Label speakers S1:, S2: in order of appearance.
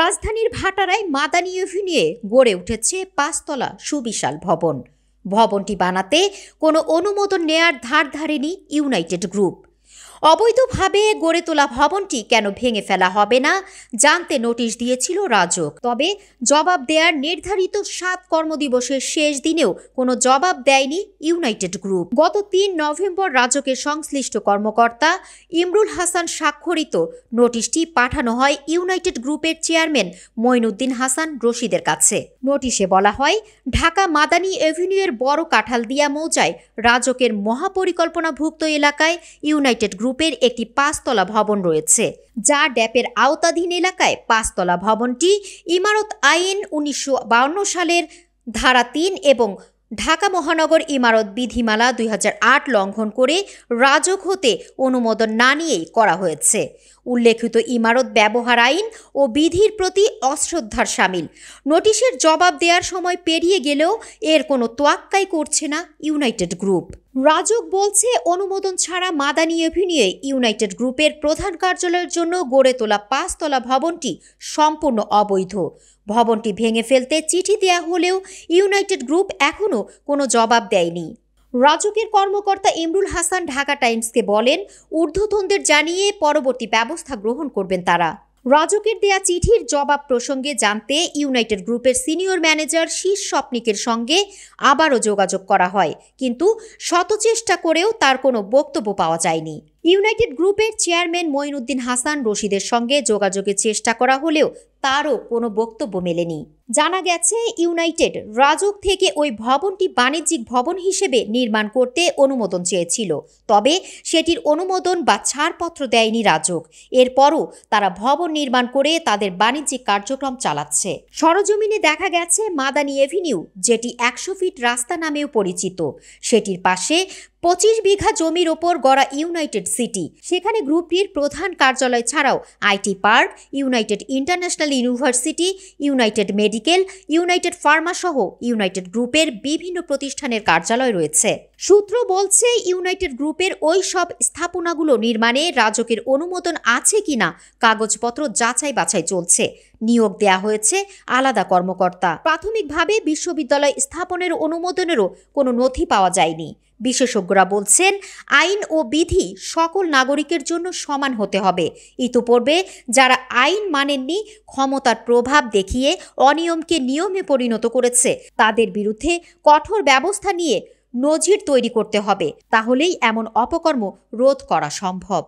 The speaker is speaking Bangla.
S1: রাজধানীর ভাটারায় মাদানি নিয়ে গড়ে উঠেছে পাঁচতলা সুবিশাল ভবন ভবনটি বানাতে কোনো অনুমোদন নেয়ার ধার ধারেনি ইউনাইটেড গ্রুপ অবৈধভাবে গড়ে তোলা ভবনটি কেন ভেঙে ফেলা হবে না জানতে নোটিশ দিয়েছিল রাজক তবে জবাব দেয়ার নির্ধারিত সাত কর্মদিবসের শেষ দিনেও কোনো জবাব দেয়নি ইউনাইটেড গ্রুপ গত তিন নভেম্বর রাজকের সংশ্লিষ্ট কর্মকর্তা ইমরুল হাসান স্বাক্ষরিত নোটিশটি পাঠানো হয় ইউনাইটেড গ্রুপের চেয়ারম্যান মঈনুদ্দিন হাসান রশিদের কাছে নোটিশে বলা হয় ঢাকা মাদানী এভিনিউয়ের বড় দিয়া মৌজায় রাজকের মহাপরিকল্পনাভুক্ত এলাকায় ইউনাইটেড গ্রুপ গ্রুপের একটি পাঁচতলা ভবন রয়েছে যা ড্যাপের আওতাধীন এলাকায় পাঁচতলা ভবনটি ইমারত আইন উনিশশো সালের ধারা তিন এবং ঢাকা মহানগর ইমারত বিধিমালা দুই লঙ্ঘন করে রাজক হতে অনুমোদন না নিয়েই করা হয়েছে উল্লেখিত ইমারত ব্যবহার আইন ও বিধির প্রতি অশ্রদ্ধার সামিল নোটিশের জবাব দেওয়ার সময় পেরিয়ে গেলেও এর কোনো তোয়াক্কাই করছে না ইউনাইটেড গ্রুপ রাজক বলছে অনুমোদন ছাড়া মাদানি অ্যাভিনিউয়ে ইউনাইটেড গ্রুপের প্রধান কার্যালয়ের জন্য গড়ে তোলা পাঁচতলা ভবনটি সম্পূর্ণ অবৈধ ভবনটি ভেঙে ফেলতে চিঠি দেয়া হলেও ইউনাইটেড গ্রুপ এখনও কোনো জবাব দেয়নি রাজকের কর্মকর্তা ইমরুল হাসান ঢাকা টাইমসকে বলেন ঊর্ধ্বতনদের জানিয়ে পরবর্তী ব্যবস্থা গ্রহণ করবেন তারা রাজকের দেয়া চিঠির জবাব প্রসঙ্গে জানতে ইউনাইটেড গ্রুপের সিনিয়র ম্যানেজার শীর্ষ স্বপ্নিকের সঙ্গে আবারও যোগাযোগ করা হয় কিন্তু শতচেষ্টা করেও তার কোনো বক্তব্য পাওয়া যায়নি ইউনাইটেড গ্রুপের চেয়ারম্যান মঈনুদ্দিন হাসান রশিদের সঙ্গে যোগাযোগের চেষ্টা করা হলেও তারও কোনো বক্তব্য মেলেনি জানা গেছে ইউনাইটেড রাজক থেকে ওই ভবনটি বাণিজ্যিক ভবন হিসেবে নির্মাণ করতে অনুমোদন চেয়েছিল তবে সেটির অনুমোদন বা ছাড়পত্র দেয়নি রাজক এরপরও তারা ভবন নির্মাণ করে তাদের বাণিজ্যিক কার্যক্রম চালাচ্ছে সরজমিনে দেখা গেছে মাদানি এভিনিউ যেটি একশো ফিট রাস্তা নামেও পরিচিত সেটির পাশে পঁচিশ বিঘা জমির ওপর গড়া ইউনাইটেড সিটি সেখানে গ্রুপটির প্রধান কার্যালয় ছাড়াও IT park United International University United Medical United Pharma সহ ইউনাইটেড গ্রুপের বিভিন্ন প্রতিষ্ঠানের কার্যালয় রয়েছে সূত্র বলছে ইউনাইটেড গ্রুপের ওই সব স্থাপনাগুলো নির্মাণে রাজকের অনুমোদন আছে কিনা কাগজপত্র যাচাই বাছাই চলছে নিয়োগ দেয়া হয়েছে আলাদা কর্মকর্তা প্রাথমিকভাবে বিশ্ববিদ্যালয় স্থাপনের অনুমোদনেরও কোনো নথি পাওয়া যায়নি বিশেষজ্ঞরা বলছেন আইন ও বিধি সকল নাগরিকের জন্য সমান হতে হবে ইতোপূর্বে যারা আইন মানেননি ক্ষমতার প্রভাব দেখিয়ে অনিয়মকে নিয়মে পরিণত করেছে তাদের বিরুদ্ধে কঠোর ব্যবস্থা নিয়ে নজির তৈরি করতে হবে তাহলেই এমন অপকর্ম রোধ করা সম্ভব